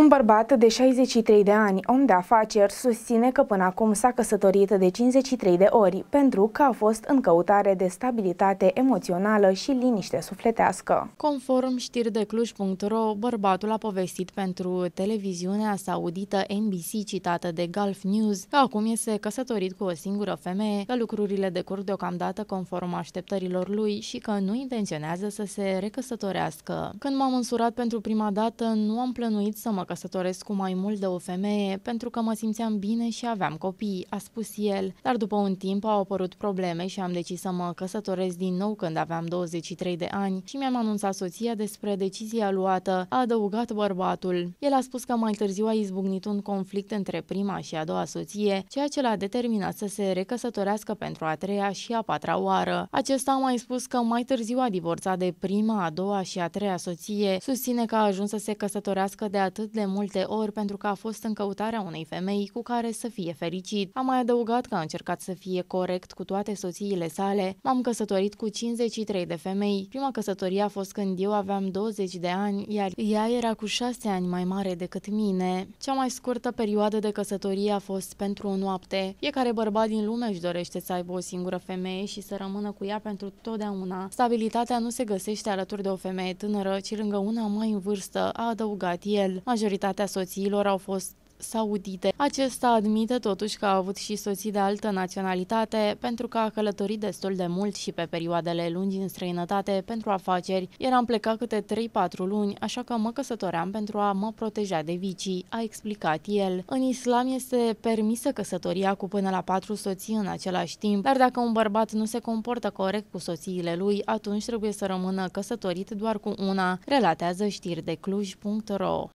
Un bărbat de 63 de ani, om de afaceri, susține că până acum s-a căsătorit de 53 de ori pentru că a fost în căutare de stabilitate emoțională și liniște sufletească. Conform știri de Cluj.ro, bărbatul a povestit pentru televiziunea saudită NBC citată de Gulf News că acum este căsătorit cu o singură femeie, că lucrurile decurg deocamdată conform așteptărilor lui și că nu intenționează să se recăsătorească. Când m-am însurat pentru prima dată, nu am plănuit să mă căsătoresc cu mai mult de o femeie pentru că mă simțeam bine și aveam copii, a spus el. Dar după un timp au apărut probleme și am decis să mă căsătoresc din nou când aveam 23 de ani și mi-am anunțat soția despre decizia luată, a adăugat bărbatul. El a spus că mai târziu a izbucnit un conflict între prima și a doua soție, ceea ce l-a determinat să se recăsătorească pentru a treia și a patra oară. Acesta a mai spus că mai târziu a divorțat de prima, a doua și a treia soție, susține că a ajuns să se căsătorească de atât atât de multe ori pentru că a fost în căutarea unei femei cu care să fie fericit. A mai adăugat că a încercat să fie corect cu toate soțiile sale. M-am căsătorit cu 53 de femei. Prima căsătorie a fost când eu aveam 20 de ani, iar ea era cu 6 ani mai mare decât mine. Cea mai scurtă perioadă de căsătorie a fost pentru o noapte. Fiecare bărbat din lume își dorește să aibă o singură femeie și să rămână cu ea pentru totdeauna. Stabilitatea nu se găsește alături de o femeie tânără, ci lângă una mai în vârstă, a adăugat el. Aș majoritatea soțiilor au fost saudite. Acesta admite totuși că a avut și soții de altă naționalitate pentru că a călătorit destul de mult și pe perioadele lungi în străinătate pentru afaceri. Eram plecat câte 3-4 luni, așa că mă căsătoream pentru a mă proteja de vicii, a explicat el. În islam este permisă căsătoria cu până la 4 soții în același timp, dar dacă un bărbat nu se comportă corect cu soțiile lui, atunci trebuie să rămână căsătorit doar cu una, relatează știri de cluj.ro.